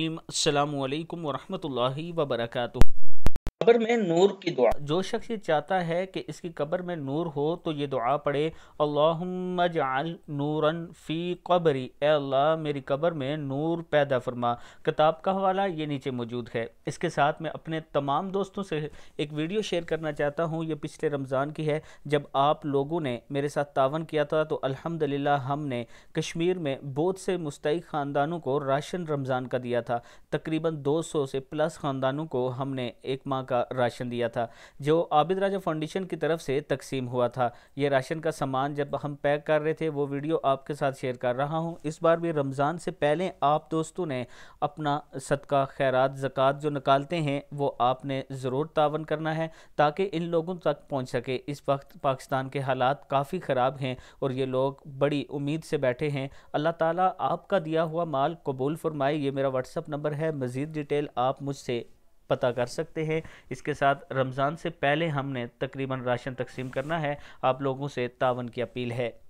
अस्सलाम वालेकुम वरहमतुल्लाहि वबरकातुहू कब्र में नूर की दुआ जो शख्स ये चाहता है कि इसकी कब्र में नूर हो तो ये दुआ पढ़े अल्लाहमजाल नूरन फ़ी कबरी अल्लाह मेरी कब्र में नूर पैदा फरमा किताब का हवाला ये नीचे मौजूद है इसके साथ मैं अपने तमाम दोस्तों से एक वीडियो शेयर करना चाहता हूँ ये पिछले रमज़ान की है जब आप लोगों ने मेरे साथ तावन किया था तो अल्हम्दुलिल्लाह हमने कश्मीर में बहुत से मुस्तक ख़ानदानों को राशन रमज़ान का दिया था तकरीबन सौ से प्लस ख़ानदानों को हमने एक माह का राशन दिया था जो आबिद राजा फाउंडेशन की तरफ से तकसीम हुआ था ये राशन का सामान जब हम पैक कर रहे थे वो वीडियो आपके साथ शेयर कर रहा हूँ इस बार भी रमज़ान से पहले आप दोस्तों ने अपना सदका खैरात ज़क़़त जो निकालते हैं वो आपने ज़रूर तावन करना है ताकि इन लोगों तक पहुँच सके इस वक्त पाकिस्तान के हालात काफ़ी ख़राब हैं और ये लोग बड़ी उम्मीद से बैठे हैं अल्लाह ताला आपका दिया हुआ माल कबूल फरमाए ये मेरा व्हाट्सअप नंबर है मज़ीद डिटेल आप मुझसे पता कर सकते हैं इसके साथ रमज़ान से पहले हमने तकरीबन राशन तकसीम करना है आप लोगों से तावन की अपील है